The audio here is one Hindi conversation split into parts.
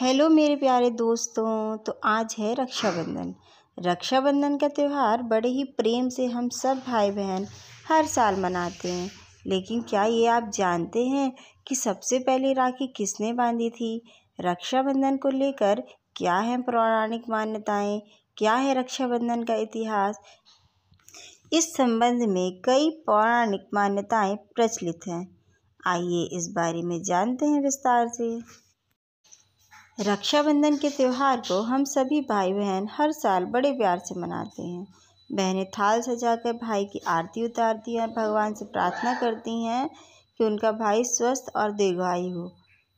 हेलो मेरे प्यारे दोस्तों तो आज है रक्षाबंधन रक्षाबंधन का त्यौहार बड़े ही प्रेम से हम सब भाई बहन हर साल मनाते हैं लेकिन क्या ये आप जानते हैं कि सबसे पहले राखी किसने बांधी थी रक्षाबंधन को लेकर क्या है पौराणिक मान्यताएं क्या है रक्षाबंधन का इतिहास इस संबंध में कई पौराणिक मान्यताएं प्रचलित हैं आइए इस बारे में जानते हैं विस्तार से रक्षाबंधन के त्यौहार को हम सभी भाई बहन हर साल बड़े प्यार से मनाते हैं बहनें थाल सजाकर भाई की आरती उतारती हैं भगवान से प्रार्थना करती हैं कि उनका भाई स्वस्थ और दीर्घायु हो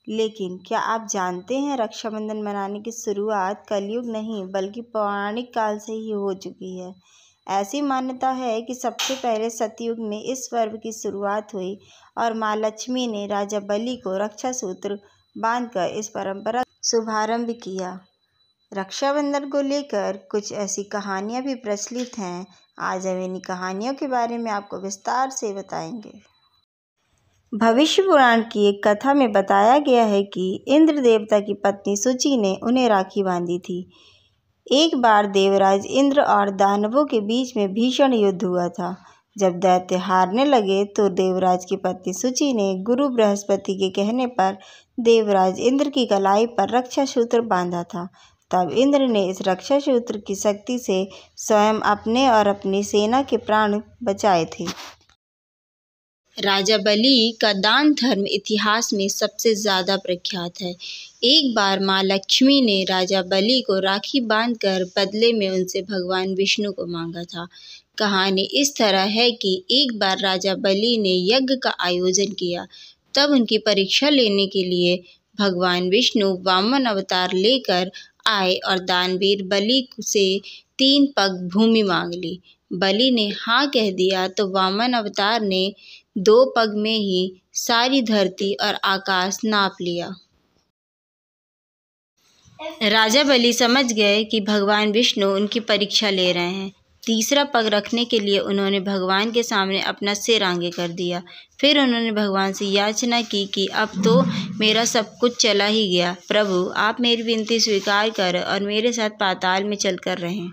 लेकिन क्या आप जानते हैं रक्षाबंधन मनाने की शुरुआत कलयुग नहीं बल्कि पौराणिक काल से ही हो चुकी है ऐसी मान्यता है कि सबसे पहले सतयुग में इस पर्व की शुरुआत हुई और माँ लक्ष्मी ने राजा बलि को रक्षा सूत्र बांधकर इस परंपरा शुभारंभ किया रक्षाबंधन को लेकर कुछ ऐसी कहानियाँ भी प्रचलित हैं आज हम इन्हीं कहानियों के बारे में आपको विस्तार से बताएंगे भविष्य पुराण की एक कथा में बताया गया है कि इंद्र देवता की पत्नी सुचि ने उन्हें राखी बांधी थी एक बार देवराज इंद्र और दानवों के बीच में भीषण युद्ध हुआ था जब दैत्य हारने लगे तो देवराज की पत्नी सुचि ने गुरु बृहस्पति के कहने पर देवराज इंद्र की कलाई पर रक्षा सूत्र बांधा था तब इंद्र ने इस रक्षा सूत्र की शक्ति से स्वयं अपने और अपनी सेना के प्राण बचाए थे राजा बलि का दान धर्म इतिहास में सबसे ज़्यादा प्रख्यात है एक बार माँ लक्ष्मी ने राजा बलि को राखी बांधकर बदले में उनसे भगवान विष्णु को मांगा था कहानी इस तरह है कि एक बार राजा बलि ने यज्ञ का आयोजन किया तब उनकी परीक्षा लेने के लिए भगवान विष्णु वामन अवतार लेकर आए और दानवीर बलि से तीन पग भूमि मांग ली बलि ने हाँ कह दिया तो वामन अवतार ने दो पग में ही सारी धरती और आकाश नाप लिया राजा बलि समझ गए कि भगवान विष्णु उनकी परीक्षा ले रहे हैं तीसरा पग रखने के लिए उन्होंने भगवान के सामने अपना सिर आगे कर दिया फिर उन्होंने भगवान से याचना की कि अब तो मेरा सब कुछ चला ही गया प्रभु आप मेरी विनती स्वीकार कर और मेरे साथ पाताल में चल कर रहें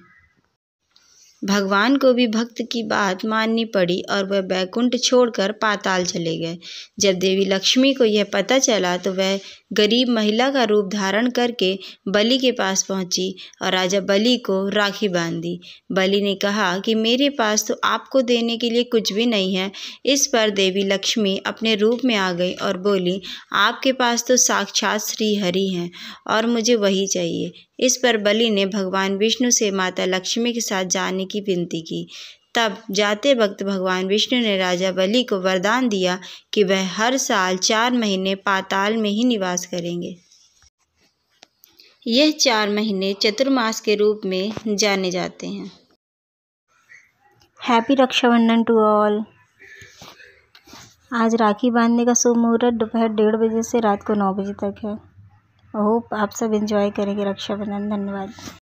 भगवान को भी भक्त की बात माननी पड़ी और वह बैकुंठ छोड़कर पाताल चले गए जब देवी लक्ष्मी को यह पता चला तो वह गरीब महिला का रूप धारण करके बलि के पास पहुंची और राजा बलि को राखी बांध दी बलि ने कहा कि मेरे पास तो आपको देने के लिए कुछ भी नहीं है इस पर देवी लक्ष्मी अपने रूप में आ गई और बोली आपके पास तो साक्षात श्री हरि हैं और मुझे वही चाहिए इस पर बलि ने भगवान विष्णु से माता लक्ष्मी के साथ जाने की विनती की तब जाते वक्त भगवान विष्णु ने राजा बलि को वरदान दिया कि वह हर साल चार महीने पाताल में ही निवास करेंगे यह चार महीने चतुर्मास के रूप में जाने जाते हैं हैप्पी रक्षाबंधन टू ऑल आज राखी बांधने का शुभ मुहूर्त दोपहर डेढ़ बजे से रात को नौ बजे तक है होप आप सब इंजॉय करेंगे रक्षाबंधन धन्यवाद